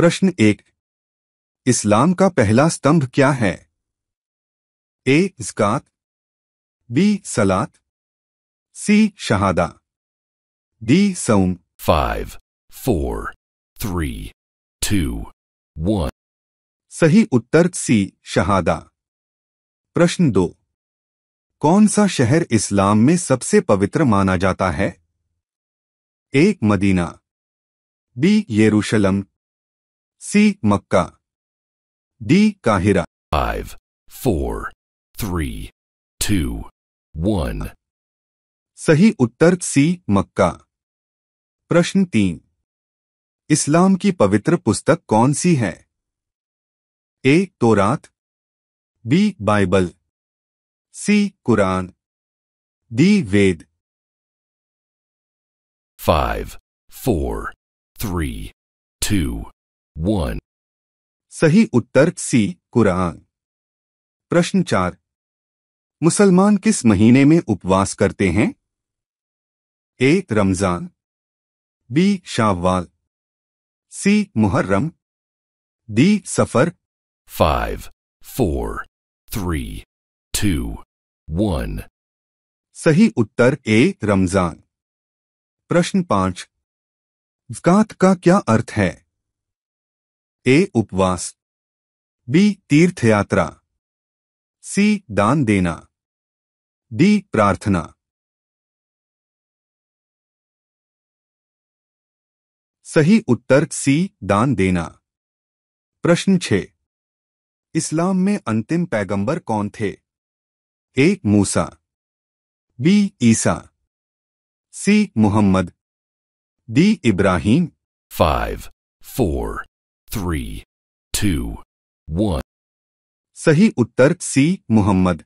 प्रश्न एक इस्लाम का पहला स्तंभ क्या है ए जक़ात बी सलात सी शहादा डी सोम five four three two one सही उत्तर सी शहादा प्रश्न दो कौन सा शहर इस्लाम में सबसे पवित्र माना जाता है ए मदीना बी यरूशलम सी मक्का डी काहिरा five four three two one सही उत्तर सी मक्का प्रश्न तीन इस्लाम की पवित्र पुस्तक कौन सी है ए तोरात बी बाइबल सी कुरान D Veda five four three two one सही उत्तर सी कुरान प्रश्न चार मुसलमान किस महीने में उपवास करते हैं ए रमजान बी शावाल सी मुहर्रम डी सफर five four three two one सही उत्तर ए रमजान प्रश्न पांच जक़ात का क्या अर्थ है ए उपवास बी तीर्थ यात्रा सी दान देना डी प्रार्थना सही उत्तर सी दान देना प्रश्न छे इस्लाम में अंतिम पैगंबर कौन थे ए मूसा बी ईसा सी मोहम्मद डी इब्राहिम five four three, two, one. सही उत्तर सी मोहम्मद